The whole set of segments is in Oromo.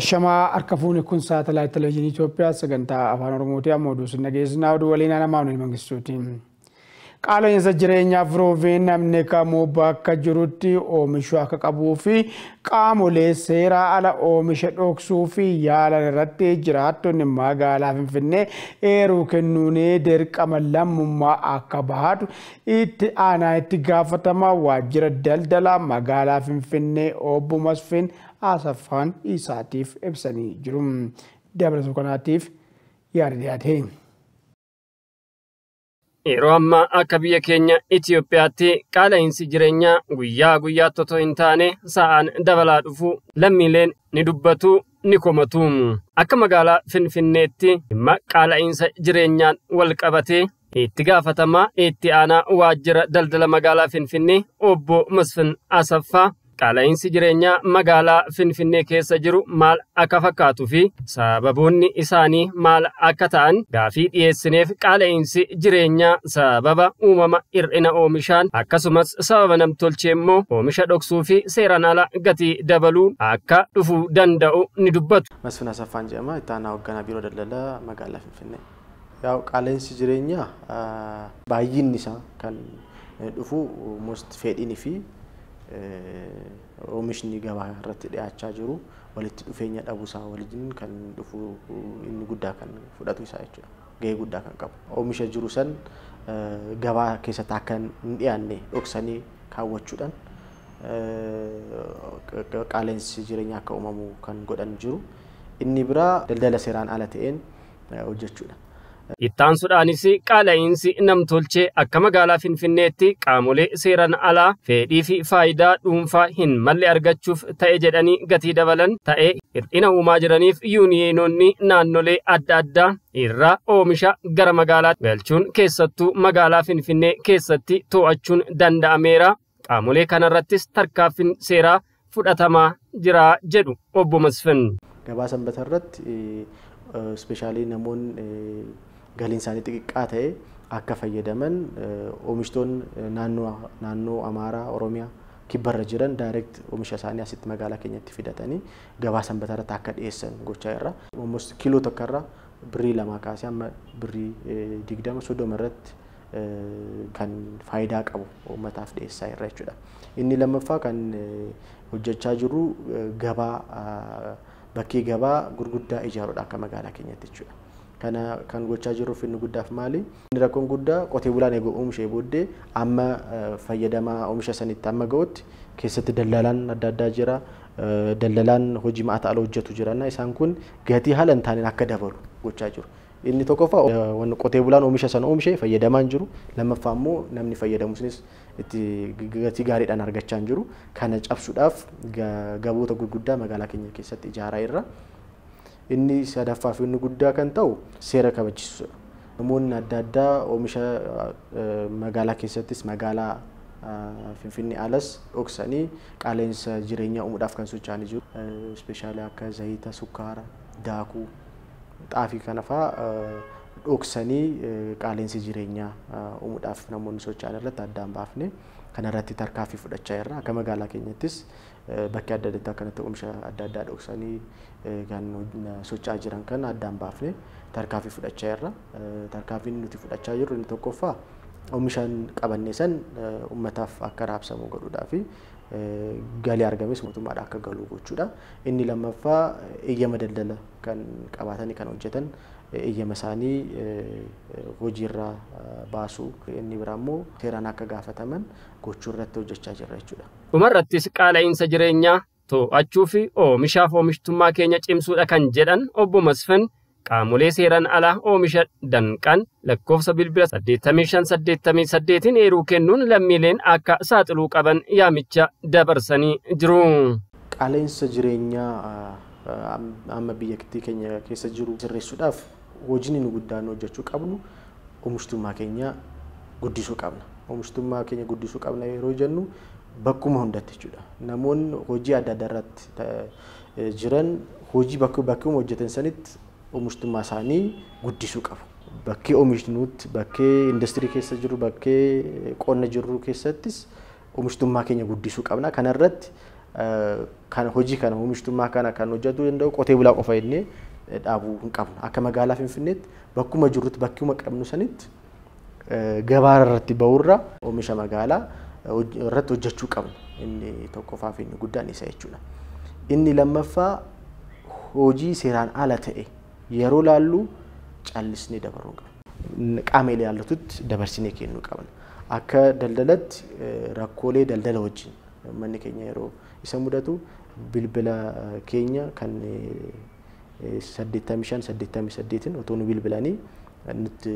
Shamaa harka fuuni kun saatalaayitii televezyiinii Itoophiyaa sagantaa afaan Oromooti amma oduu sin dhageessinaa oduu waliin aan ammaa nuyi mangistuuti. Qaala'insa jireenyaaf roofee namni kamuu bakka jirutti oomishuu akka qabuu fi qaamolee seeraa alaa oomisha dhoksuu fi yaalan irratti jiraattonni magaalaa Finfinnee eeruu kennuun dirqama lammummaa akka bahatu itti aanaa itti gaafatamaa waajjira daldalaa magaalaa Finfinnee obbo Masfiin haasaffaan ibsanii jiru. kanaatiif Yeroo ammaa akka biyya keenya Itoophiyaatti qaala'iinsi jireenyaa guyyaa guyyaa toto hin taane sa'aan dabalaa dhufu lammiileen ni dubbatu ni komatu. Akka magaalaa Finfinneetti dhimma qaala'iinsa jireenyaan wal qabatee itti gaafatamaa itti aanaa waajjira daldala magaalaa Finfinnee obbo Masfin Asaffaa Qaala'insi jireenyaa magaalaa Finfinnee keessa jiru maal akka fakkaatu fi sababoonni isaanii maal akka ta'an gaafii dhiyeessineef qaala'insi jireenyaa sababa uumama hir'ina oomishaan akkasumas sababa namtolchee immoo oomisha dhoksuu fi seeran ala gatii dabaluu akka dhufuu danda'u ni dubbatu. Masfin Asaffaan jedhama. Itti aanaa hoogganaa biiroo daldalaa magaalaa Finfinnee. qaala'insi jireenyaa baay'inni isaa kan dhufuu, most fedhiinii fi oomishni gabaa irratti dhiyaachaa jiru walitti dhufeenya dhabuusaa waliin kan dhufu inni guddaa kan fudhatu isaa jechuudha. Ga'ee guddaa kan qabu. Oomisha jiru san gabaa keessatti akka hin dhiyaanne dhoksanii kaawwachuudhaan qaaleensi jireenyaa akka uumamu kan godhan jiru. Inni biraa daldala seeraan ala ta'een hojjechuudha. Ittaan Ittaansuudhaanis qaala'iinsi namtolchee akka magaalaa Finfinneetti qaamolee seeran alaa fedhii fi faayidaa dhuunfaa hin malle argachuuf ta'e jedhanii gatii dabalan ta'e hir'ina uumaa jiraniif yuuniyeenoonni naannolee adda addaa irraa oomisha gara magaalaatti galchuun keessattuu magaalaa Finfinnee keessatti to'achuun danda'ameera. Qaamolee kanarrattis tarkaaffin seeraa fudhatamaa jiraa jedhu obbomas Masfin. Gabaa ispeeshaalii eh, namoonni eh, ገሊንሳኒ ጥቅቃ ተ አከፈየ ደመን ኦሚሽቶን ናኖ አማራ ኦሮሚያ ኪበረ ጅረን ዳይሬክት ኦሚሻ ሳኒ አሲት መጋላ ከኘት ፊደተኒ ገባ ሰንበት ረት አከ ጎቻ ይራ ኦሞስት ኪሎ ተከራ ብሪ ለማካሲያ ብሪ ዲግደመ ሶዶ መረት ከን ፋይዳ ቀቡ መታፍ ዴሳ ይራ ይችላል እኒ ለመፋ ከን ሁጀቻ ጅሩ ገባ በኪ ገባ ጉርጉዳ ኢጃሮ ዳከ መጋላ ይችላል kana kan gochaa jirruuf inni guddaaf maali? Inni rakkoon guddaa qotee bulaan eegu oomishee booddee amma fayyadamaa oomisha sanitti amma ga'utti keessatti daldalaan adda addaa jira. Daldalaan hojii ala hojjetu jiranna isaan kun gatii haala hin taaneen akka dabalu gochaa jiru. Inni tokkoffaa wanni qotee bulaan oomisha sana oomishee fayyadamaa hin jiru. Lammaffaa immoo namni fayyadamu sunis itti gatii gaariidhaan argachaa hin jiru. Kana cabsuudhaaf gaboota gurguddaa magaalaa keenya keessatti ijaaraa irra inni sadaffaa fi inni guddaa kan ta'u seera kabachiisuudha. Namoonni adda addaa oomisha magaalaa keessattis magaalaa Finfinnee alas dhoksanii qaala'insa jireenyaa uumuudhaaf kan socho'anii jiru. Ispeeshaalii akka zayita, sukkaara, daakuu, xaafii kana fa'a dhoksanii qaala'insi jireenyaa uumuudhaaf namoonni socho'an irratti addaan baafne kanarratti tarkaanfii fudhachaa jirra. Akka magaalaa keenyattis bakki adda addaa kanatti oomisha adda addaa dhoksanii kan socho'aa jiran kana addaan baafnee tarkaanfii fudhachaa jirra. Tarkaanfiin nuti fudhachaa jirru inni tokkoffaa oomishaan qabannee san uummataaf akka raabsamu godhuudhaa fi galii argames mootummaadhaa akka galu gochuudha. Inni lammaffaa eeyyama daldala kan qabaatanii kan hojjetan eeyyama isaanii irraa baasuu inni biraa seeraan akka gaafataman gochuu irratti hojjechaa jirra jechuudha. Dhumarrattis qaala'insa jireenyaa to'achuu fi oomishaaf oomishtummaa keenya cimsuudha kan jedhan obbo Masfin qaamolee seeraan alaa oomisha danqan lakkoofsa bilbila saddeetin eeruu kennuun lammiileen akka saaxiluu qaban yaamicha dabarsanii jiru. Qaala'insa jireenyaa amma biyya keenya keessa jiru sirreessuudhaaf hojiin nu guddaan hojjechuu qabnu oomishtummaa keenyaa guddisuu qabna. Oomishtummaa keenya guddisuu qabna yeroo jennu bakkuma hundatti jechuudha. Namoonni hojii adda addaa irratti jiran hojii bakkuma hojjetan sanitti oomishtummaa isaanii guddisuu qabu. Bakkee oomishnuutti, bakkee industirii keessa jiru, bakkee qonna jirru keessattis oomishtummaa keenya guddisuu qabna. Kanarratti kan hojii kana oomishtummaa kana kan hojjetu danda'u qotee bulaa qofa jennee dhaabuu hin qabnu. Akka magaalaa Finfinneetti bakkuma jirrutti bakkuma qabnu sanitti gabaa irratti ba'urra oomisha magaalaa irratti hojjechuu qabna. Inni tokkoffaaf inni guddaan isa jechuudha. Inni lammaffaa hojii seeraan ala ta'e yeroo laallu callisnee dabaruu qabna. Qaama ilaallututti dabarsinee kennuu qabna. Akka daldalatti rakkoolee daldala wajjin manni keenya yeroo isa mudatu bilbila keenya kan 85 88 bilbilanii nutti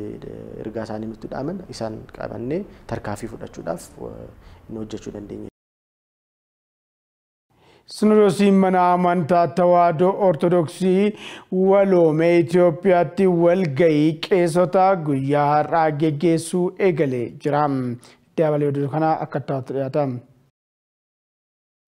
ergaa isaanii nutti dhaman isaan qabannee tarkaafii fudhachuudhaaf nu hojjechuu dandeenya. Sinodosiin mana amantaa Tawaadoo Ortodoksii Waloomee Itoophiyaatti walgahii qeesota guyyaa har'aa geggeessuu eegalee jira. Dabalee oduu kana akka ta'utti dhiyaata.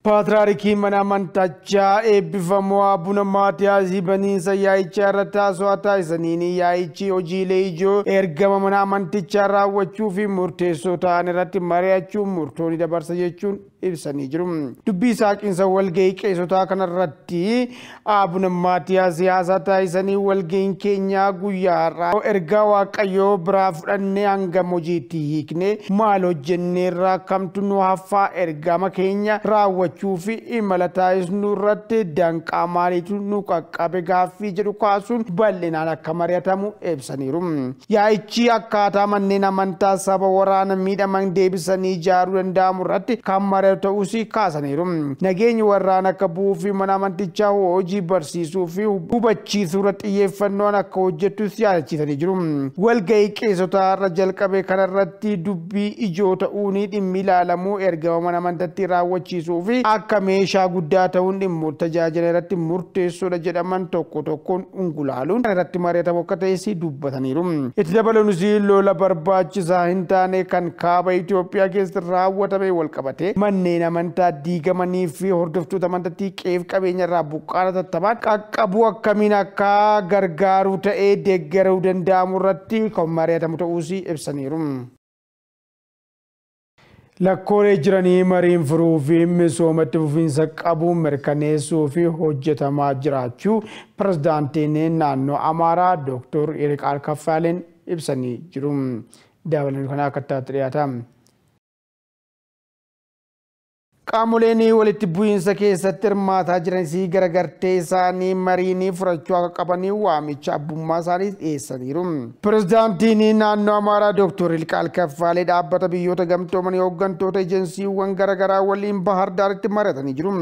Paatraarikii Manamantachaa eebbifamoo Abuna Maatiyaasii baniinsa yaa'ichaa irra taasoo taasisaniin yaa'ichi hojiilee ijoo ergama mana amantichaa raawwachuu fi murteessoo ta'an irratti mari'achuun murtoo ni dabarsa jechuun ibsanii jiru. Dubbii saaqinsa walgahii qeessotaa kanarratti abuna maatiyaa siyaasaa taasisanii walgahiin keenyaa guyyaa har'aa ergaa waaqayyoo biraa fudhannee hangam hojiitti hiiknee maal hojjenneerraa kamtu nu hafaa ergama keenya raawwachuu fi imala taasisnu irratti danqaa maaliitu nu qaqqabe gaaffii jedhu kaasuun bal'inaan akka mari'atamu ibsaniiru. Yaa'ichi akkaataa manneen amantaa saba waraana miidhaman deebisanii ijaaruu danda'amu irratti kan ta'uus kaasaniiru. Nageenyi warraan akka bu'uu fi mana amanticha hojii barsiisuu fi hubachiisuu irratti xiyyeeffannoon akka hojjettus yaadachiisanii jiru. Walgahii qeessota irra jalqabe kanarratti dubbii ijoo ta'uun dhimmi ilaalamuu ergama mana amantatti raawwachiisuu fi akka meeshaa guddaa ta'uun dhimmu tajaajila irratti murteessoodha jedhaman tokko tokkoon ungulaaluun irratti mari'atamu akka si dubbataniiru. Itti dabaluunis lola barbaachisaa hin taane kan kaaba Itoophiyaa keessatti raawwatame walqabate manni. manneen amantaa diigamanii fi hordoftoota amantatti qeef qabeenyarraa buqqaana tattamaan qaqqabuu akkamiin akka gargaaruu ta'ee deeggaruu danda'amu irratti kan mari'atamu ta'uusii ibsaniiru. Lakkoolee jiranii mariin furuu fi misoomatti fufiinsa qabuun mirkaneessuu fi hojjetamaa jiraachuu pirezidaantiin naannoo Amaaraa Dooktor Eriq Alkaffaaleen ibsanii jiru. Dabalanii kanaa akka taate dhiyaata. qaamoleen walitti bu'iinsa keessatti hirmaataa jiran isii garagartee isaanii mariinii furachuu akka qabanii waamicha abbummaa isaanii dhiyeessaniiru. Pireezidaantiin naannoo Amaaraa Dooktor Ilqaal Kaffaalee dhaabbata biyyoota gamtoomanii hooggantoota ejensiiwwan garaagaraa waliin Bahar Daaritti mari'atanii jiru.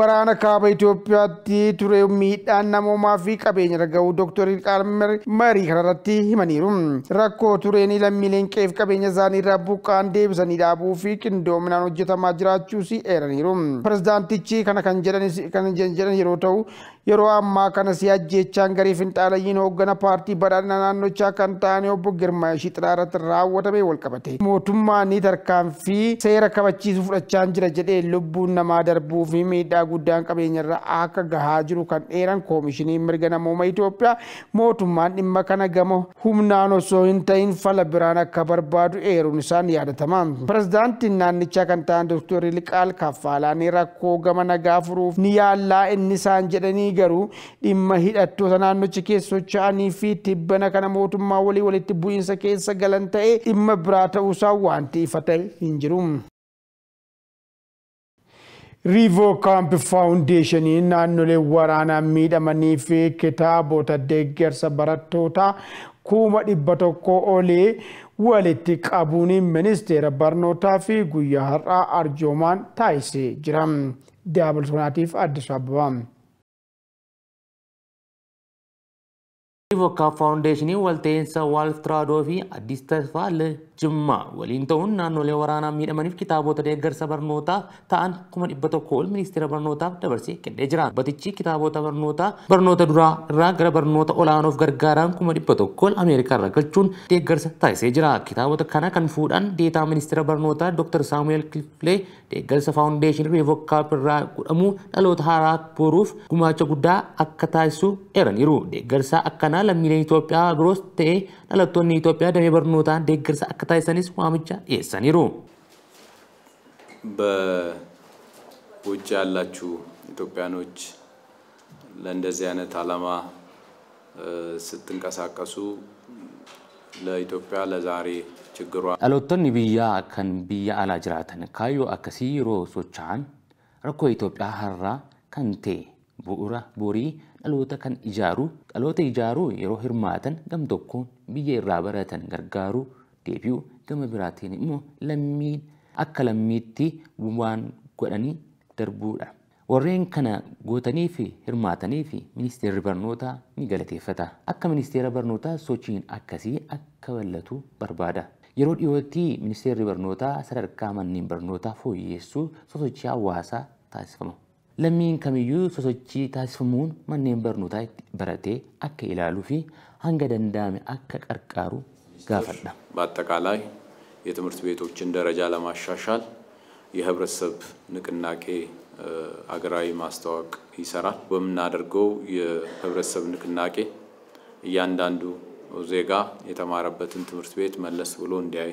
Waraana kaaba Itoophiyaatti ture miidhaan namoomaa fi qabeenya dhaga'u Dooktor Ilqaal marii kanarratti himaniiru. Rakkoo tureen lammiileen qeef qabeenya isaanii irraa buqqaan deebisanii dhaabuu fi qindoominaan hojjetamaa jiraachuus jedhaniiru. Pirezidaantichi kana kan jedhan yeroo ta'u yeroo ammaa kana siyaajjechaan gariif hin xaalayyiin hoogganaa paartii badhaadhina naannochaa kan ta'an obbo Girmaa Girmaayishii irratti raawwatame wal qabate. Mootummaan ni tarkaanfii seera kabachiisu fudhachaa jira jedhee lubbuun namaa darbuu fi miidhaa guddaan qabeenya qabeenyarra akka gahaa jiru kan dheeran koomishinii mirga namooma Itoophiyaa mootummaan dhimma kana gama humnaan osoo hin ta'in fala biraan akka barbaadu eeruun isaan yaadatama. Pirezidaantiin naannichaa kan ta'an Dooktorii Liqaal kaffaalaan rakkoo gama nagaa furuuf ni yaallaa inni isaan jedhanii garuu dhimma hidhattoota naannochi keessa socho'anii fi tibbana kana mootummaa walii walitti bu'iinsa keessa galan ta'e dhimma biraa ta'uusaa waanti ifa ta'e hin jiru. Riivookkaamp faawundeeshinii naannolee waraanaan miidhamanii fi kitaabota deeggarsa barattootaa kuma dhibba tokko olee walitti qabuuni ministeera barnootaa fi guyyaa har'aa arjoomaan taasisee jira. Daabaltonaatiif Addis Ababa. ኢቮካ ፋውንዴሽን ዋልቴንሳ ዋልፍ ትራዶ ፊ አዲስ ተስፋ አለ Jimmaa waliin ta'uun naannolee waraanaa miidhamaniif kitaabota deeggarsa barnootaa ta'an kuma dhibba tokko ol ministeera barnootaaf dabarsee kennee jira. kitaabota barnoota duraa irraa gara barnoota olaanoof gargaaraan kuma dhibba tokko ol irraa galchuun deeggarsa taasisee jira. Kitaabota kana kan fuudhan deetaa ministeera barnootaa Dr. Saamu'eel Kifilee deeggarsa faawundeeshin Reevokaap irraa godhamu dhaloota haaraa boruuf gumaacha guddaa akka taasisu eeraniiru. Deeggarsa akkanaa lammiilee Itoophiyaa biroos ta'ee dhalattoonni Itoophiyaa damee barnootaa deeggarsa akka taasisanis waamicha dhiyeessaniiru. በውጭ ያላችሁ ኢትዮጵያኖች ለእንደዚህ አይነት ዓላማ ስትንቀሳቀሱ ለኢትዮጵያ ለዛሬ ችግሯ dhalootonni biyyaa kan biyya alaa jiraatan kaayyoo akkasii yeroo socho'an rakkoo Itoophiyaa har'aa kan ta'e bu'uura borii dhaloota kan ijaaru yeroo hirmaatan gam tokkoon biyya irraa baratan gargaaru deebi'u gama biraatiin immoo lammiin akka lammiitti waan godhanii darbuudha. Warreen kana gootanii fi hirmaatanii fi ministeerri barnootaa ni galateeffata. Akka ministeera barnootaa sochiin akkasii akka bal'atu barbaada. Yeroo dhiyootti ministeerri barnootaa sadarkaa manneen barnootaa fooyyessuu sosochii hawaasaa taasifama. Lammiin kamiyyuu sosochii taasifamuun manneen barnootaa itti baratee akka ilaaluu fi hanga danda'ame akka qarqaaru gaafadha። በአጠቃላይ የትምህርት ቤቶችን ደረጃ ለማሻሻል የህብረተሰብ ንቅናቄ አገራዊ ማስተዋወቅ ይሰራል። በምናደርገው የህብረተሰብ ንቅናቄ እያንዳንዱ ዜጋ የተማረበትን ትምህርት ቤት መለስ ብሎ እንዲያይ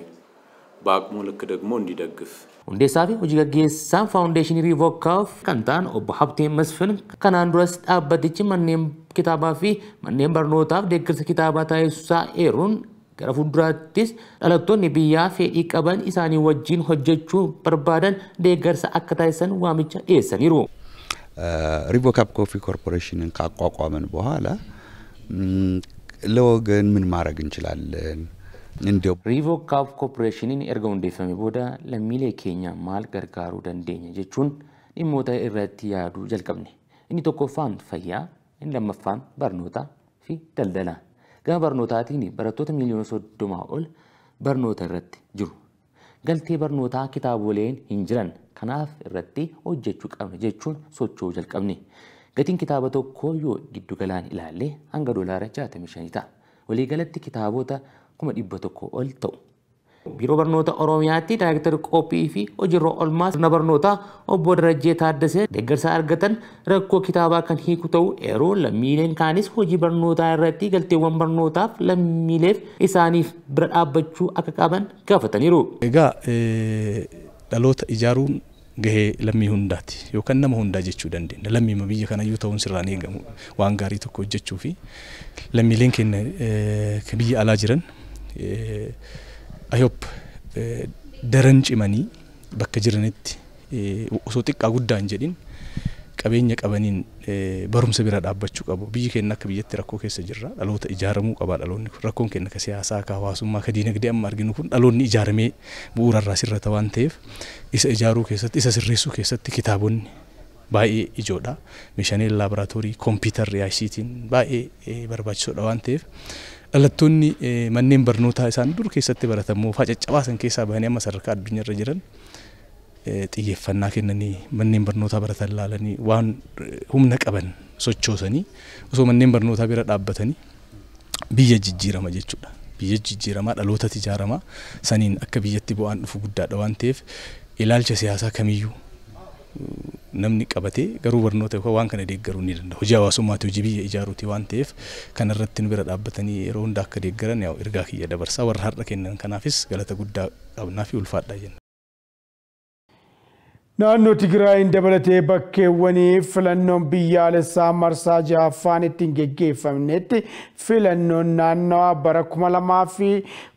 በአቅሙ ልክ ደግሞ እንዲደግፍ ሁንዴሳፊ ሁጅገጌሳን ፋውንዴሽን ሪቮካፍ ከንታን ኦቦ ሀብቴ መስፍን ከናንዱረስ ዳበትች መኔም ኪታባ ፊ መኔም በርኖታፍ ደግርስ ኪታባ ታይሱሳ ኤሩን ገረ ፉንዱራቲስ ጠለቶን ቢያ ፌዲ ቀበን ኢሳኒ ወጂን ሆጀቹ በርባደን ደገርሰ አከታይሰን ዋምቸ ኤሰኒሩ ሪቮካፕ ኮፊ ኮርፖሬሽንን ካቋቋመን በኋላ ለወገን ምን ማድረግ እንችላለን Riivoo kaaf kooppireeshiniin erga hundeeffame booda lammiilee keenya maal gargaaruu dandeenya jechuun dhimmoota irratti yaaduu jalqabne. Inni tokkoffaan fayyaa, inni lammaffaan barnootaa fi daldalaa Gama barnootaatiin barattoota miliyoona soddomaa ol barnoota irratti jiru. Galtee barnootaa kitaaboleen hin jiran. Kanaaf irratti hojjechuu qabna jechuun socho'uu jalqabne. Gatiin kitaaba tokkoo yoo giddugalaan ilaalle hanga doolaara 65 ta'a. Waliigalatti kitaabota kuma dhibba tokko ol ta'u. Biiroo Barnoota Oromiyaatti Daayireektari Qophii fi Hojiirra Oolmaa Sirna Barnootaa Obbo Darajjee Taaddasee deeggarsa argatan rakkoo kitaabaa kan hiiku ta'u yeroo lammiileen kaanis hojii barnootaa irratti galteewwan barnootaaf lammiileef isaaniif bira dhaabbachuu akka qaban gaafataniiru. Egaa dhaloota ijaaruun gahee lammii hundaati yookaan nama hundaa jechuu dandeenya. Lammiima biyya kana kanayyuu ta'uun sirraan eegamu waan gaarii tokko hojjechuu fi lammiileen keenya biyya alaa jiran IHOP daran cimanii bakka jiranitti osoo xiqqaa guddaan jedhin qabeenya qabaniin barumsa bira dhaabbachuu qabu. Biyyi keenya akka biyyatti rakkoo keessa jirra. Dhaloota ijaaramuu qaba dhaloonni kun. Rakkoon keenya ka siyaasaa, ka hawaasummaa, ka diinagdee amma arginu kun dhaloonni ijaaramee bu'uurarraa sirrata waan ta'eef isa ijaaruu keessatti, isa sirreessuu keessatti kitaabonni baay'ee ijoodha. Meeshaaleen laaboraatoorii, kompiitarri, ICT'n baay'ee barbaachisoodha waan ta'eef Dhalattoonni manneen barnootaa isaan dur keessatti baratamoo facaccabaa san keessaa bahanii amma sadarkaa addunyaarra jiran xiyyeeffannaa kennanii manneen barnootaa baratan laalanii waan humna qaban sochoosanii osoo manneen barnootaa bira dhaabbatanii biyya jijjiirama jechuudha. Biyya jijjiiramaa dhalootatti ijaaramaa saniin akka biyyatti bu'aan dhufu guddaadha waan ta'eef ilaalcha siyaasaa kamiyyuu namni qabatee garuu barnoota yookaan waan kana deeggaruu ni danda'a. Hojii hawaasummaati hojii biyya ijaaruuti waan ta'eef kanarratti bira dhaabbatanii yeroo hundaa akka deeggaran yaa'u ergaa kiyya dabarsaa warra har'a kennan kanaafis galata guddaa qabnaa fi ulfaadha jenna. Naannoo Tigraayin dabalatee bakkeewwanii filannoon biyyaalessaa marsaa ja'affaan ittiin geggeeffamnetti filannoon naannawaa bara kuma lamaa fi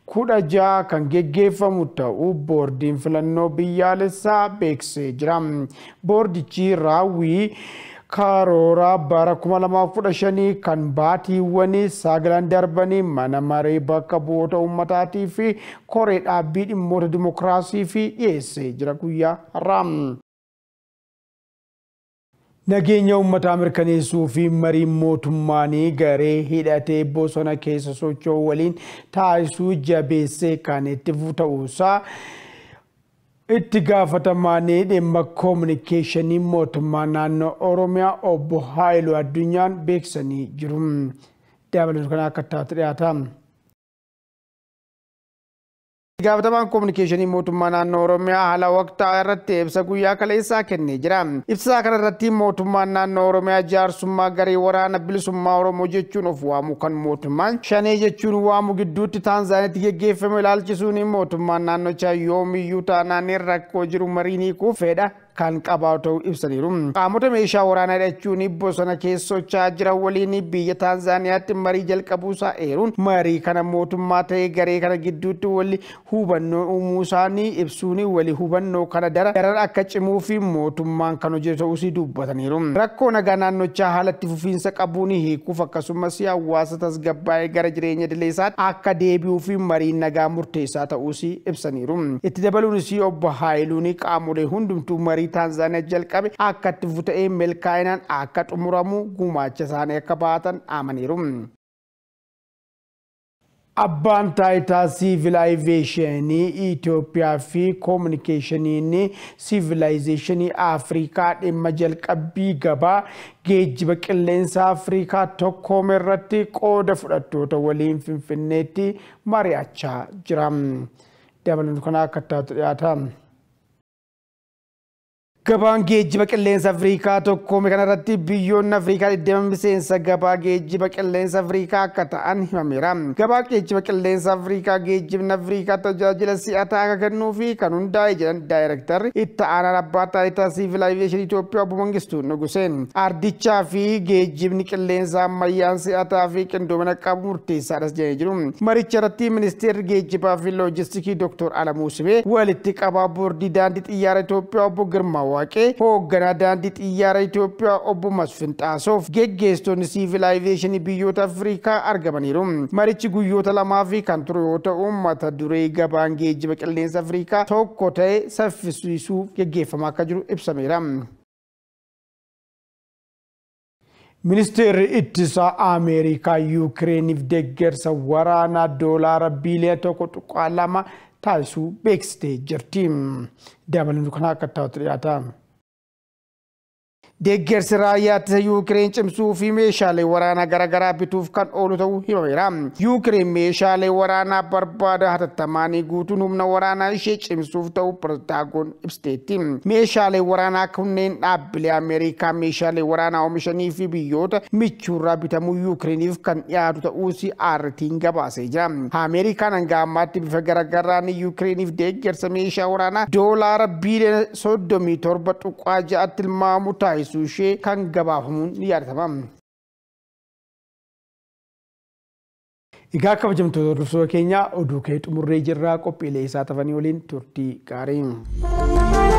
kudha ja'a kan geggeeffamu ta'u boordiin filannoo biyyaalessaa beeksisee jira. Boordichi raawwii kaarooraa bara 2015 kan baatiiwwan sagalan darbanii mana maree bakka bu'oota uummataatii fi koree dhaabbii dhimmoota dimokiraasii fi dhiyeessee jira guyyaa har'aa. Nageenya uummataa mirkaneessuu fi mariin mootummaanii garee hidhatee bosona keessa socho'uu waliin taasisuu jabeessee kan itti ta'uusaa itti gaafatamanee dhimma koominikeeshinii mootummaa naannoo Oromiyaa obbo Haayiluu Addunyaan beeksisanii jiru. Dabalatuu kana akka taate dhiyaata. gaafatamaan koominikeeshinii mootummaa naannoo oromiyaa haala waqtaa irratti ibsa guyyaa kaleessaa kennee jira ibsaa kana irratti mootummaan naannoo oromiyaa jaarsummaa garee waraana bilisummaa oromoo jechuun of waamu kan mootummaan shanee jechuun waamu gidduutti taanzaaniitti geggeeffame ilaalchisuun mootummaan naannochaa yoomiyyuu taanaan rakkoo jiru mariin hiikuuf fedha kan qabaatu ta'uu ibsaniiru. Qaamota meeshaa waraanaa hidhachuun bosona keessochaa jiran waliin biyya Taanzaaniyaatti marii jalqabuusaa eeruun marii kana mootummaa ta'ee garee kana gidduutti wali hubannoo uumuusaanii ibsuun wali hubannoo kana daran akka cimuu fi mootummaan kan hojjetu ta'uus dubbataniiru. Rakkoo nagaa naannochaa haalatti fufiinsa qabuun hiikuuf akkasumas hawaasa tasgabbaa'ee gara jireenya dileessaatti akka deebi'uu fi marii nagaa murteessaa ta'uus ibsaniiru. Itti Haayiluun qaamolee hundumtuu marii umurii Taanzaaniyaa jalqabe akka itti buta'ee milkaa'inaan akka xumuramu gumaacha isaanii akka baatan amaniiru. Abbaan taayitaa siivilaayizeeshinii Itoophiyaa fi koominikeeshiniin siivilaayizeeshinii Afrikaa dhimma jalqabbii gabaa geejjiba qilleensa Afrikaa tokkoome irratti qooda fudhattoota waliin Finfinneetti mari'achaa jira. Dabaluun kanaa akka dhiyaata. Gabaan geejjiba qilleensa Afrikaa tokkoomii kanarratti biyyoonni Afrikaa dheddeema miseensa gabaa geejjiba qilleensa Afrikaa akka ta'an himameera. Gabaa geejjiba qilleensa Afrikaa geejjibni Afrika tajaajila si'ataa akka kennuu fi kan hundaa'e jedhan daayirektarri itti aanaan abbaa taayitaa siivilaayizeeshinii Itoophiyaa obbo Mangistuu Nuguseen. Ardichaa fi geejjibni qilleensa ammayyaan si'ataa fi qindoomina qabu murteessaadhas jedhee jiru. Maricha irratti ministeerri geejjibaa fi loojistiikii Dr. Alamuu Simee walitti qabaa boordii daandii xiyyaara Itoophiyaa obbo Girmaa Waaqee hoogganaa daandii xiyyaara Itoophiyaa obbo Masfin Xaasoof geggeessitoonni biyyoota Afrikaa argamaniiru. Marichi guyyoota lamaa kan ture yoo ta'u mata duree gabaan geejjiba qilleensa Afrikaa tokko ta'e saffisiisuuf geggeeffamaa akka jiru ibsameera. Ministeerri ittisaa Ameerikaa Yukireeniif deeggarsa waraanaa doolaara biiliyoona tokko tuqaa lama taasisuu beeksisee jirti. Dabalatu kana akka ta'utti dhiyaata. deeggarsi raayyaa ittisa yuukireen cimsuu fi meeshaalee waraanaa garaagaraa bituuf kan oolu ta'uu himameera. Yuukireen meeshaalee waraanaa barbaada hatattamaanii guutuun humna waraanaa ishee cimsuuf ta'u pirotaagoon ibsiteetti. Meeshaalee waraanaa kunneen dhaabbilee Ameerikaa meeshaalee waraanaa oomishanii fi biyyoota michuurraa bitamuu yuukireeniif kan dhiyaatu ta'uus aarritiin gabaasee jira. Ameerikaan hanga ammaatti bifa garagaraan yuukireeniif deggersa meeshaa waraanaa doolaara biiliyoona soddomii torba tuqaa ja'atti ilmaamu barbaachisuu ishee kan gabaafamuun ni yaadatama. Egaa kabajamtoota hordoftoota keenyaa oduu ka'ee xumurree jirraa qophiilee isaa tafanii waliin turtii gaarii.